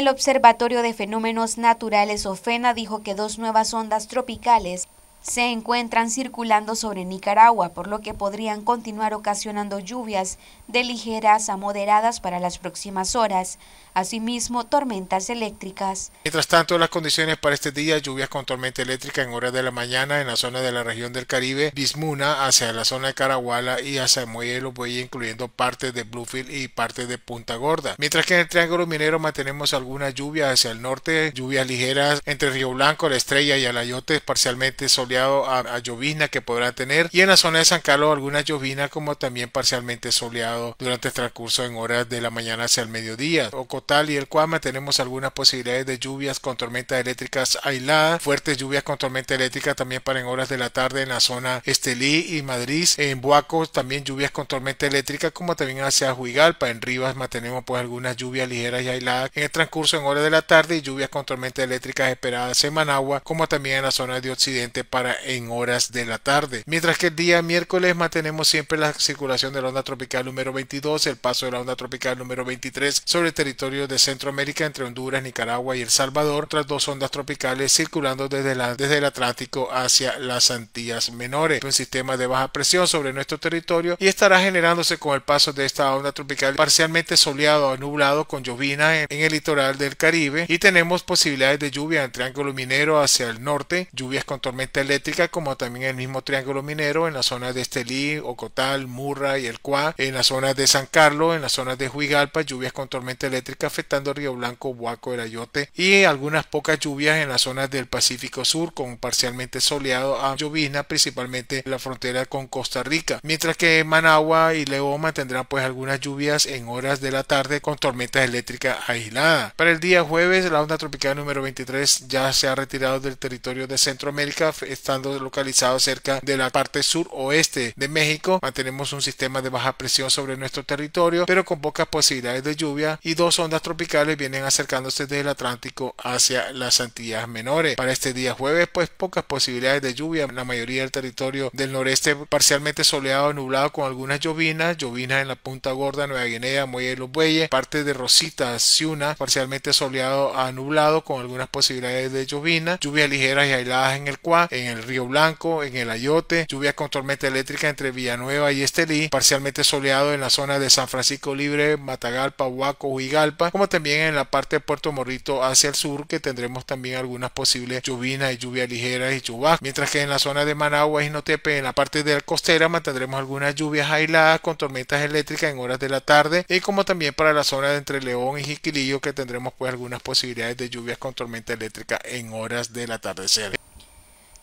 El Observatorio de Fenómenos Naturales OFENA dijo que dos nuevas ondas tropicales se encuentran circulando sobre Nicaragua, por lo que podrían continuar ocasionando lluvias de ligeras a moderadas para las próximas horas, asimismo tormentas eléctricas. Mientras tanto, las condiciones para este día, lluvias con tormenta eléctrica en horas de la mañana en la zona de la región del Caribe, Bismuna hacia la zona de Caraguala y hacia Muelle los incluyendo parte de Bluefield y parte de Punta Gorda. Mientras que en el Triángulo Minero mantenemos algunas lluvias hacia el norte, lluvias ligeras entre Río Blanco, La Estrella y Alayote, parcialmente sol a, llovina que podrá tener y en la zona de San Carlos alguna llovizna como también parcialmente soleado durante el transcurso en horas de la mañana hacia el mediodía. Ocotal y el Cuama tenemos algunas posibilidades de lluvias con tormentas eléctricas aisladas, fuertes lluvias con tormenta eléctrica también para en horas de la tarde en la zona Estelí y Madrid, en Buaco también lluvias con tormenta eléctrica como también hacia Juigalpa, en Rivas mantenemos pues algunas lluvias ligeras y aisladas en el transcurso en horas de la tarde y lluvias con tormenta eléctrica esperadas en Managua como también en la zona de Occidente en horas de la tarde. Mientras que el día miércoles mantenemos siempre la circulación de la onda tropical número 22, el paso de la onda tropical número 23 sobre territorio de Centroamérica entre Honduras, Nicaragua y El Salvador, tras dos ondas tropicales circulando desde, desde el Atlántico hacia las Antillas Menores. Un sistema de baja presión sobre nuestro territorio y estará generándose con el paso de esta onda tropical parcialmente soleado o nublado con llovina en, el litoral del Caribe y tenemos posibilidades de lluvia en Triángulo Minero hacia el norte, lluvias con tormenta eléctrica, como también el mismo Triángulo Minero en las zonas de Estelí, Ocotal, Murra y El Cuá, en las zonas de San Carlos, en las zonas de Huigalpa, lluvias con tormenta eléctrica afectando Río Blanco, Huaco, Erayote y algunas pocas lluvias en las zonas del Pacífico Sur con parcialmente soleado a llovizna, principalmente en la frontera con Costa Rica, mientras que Managua y León tendrán pues algunas lluvias en horas de la tarde con tormenta eléctrica aislada Para el día jueves, la onda tropical número 23 ya se ha retirado del territorio de Centroamérica, estando localizado cerca de la parte sur oeste de México. Mantenemos un sistema de baja presión sobre nuestro territorio, pero con pocas posibilidades de lluvia y dos ondas tropicales vienen acercándose desde el Atlántico hacia las Antillas Menores. Para este día jueves, pues pocas posibilidades de lluvia la mayoría del territorio del noreste parcialmente soleado, nublado con algunas llovinas, llovinas en la Punta Gorda, Nueva Guinea, Muelle y los Bueyes, parte de Rosita, Ciuna, parcialmente soleado a nublado con algunas posibilidades de llovina, lluvias ligeras y aisladas en el Cuá, en el Río Blanco, en el Ayote, lluvias con tormenta eléctrica entre Villanueva y Estelí, parcialmente soleado en la zona de San Francisco Libre, Matagalpa, Huaco, Huigalpa, como también en la parte de Puerto Morrito hacia el sur, que tendremos también algunas posibles lluvinas y lluvias ligeras y chubascos, mientras que en la zona de Managua y Notepe, en la parte de la costera, mantendremos algunas lluvias aisladas con tormentas eléctricas en horas de la tarde, y como también para la zona de entre León y Jiquilillo, que tendremos pues algunas posibilidades de lluvias con tormenta eléctrica en horas de del atardecer.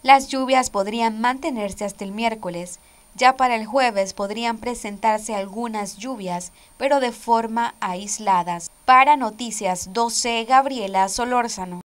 Las lluvias podrían mantenerse hasta el miércoles. Ya para el jueves podrían presentarse algunas lluvias, pero de forma aisladas. Para Noticias 12, Gabriela Solórzano.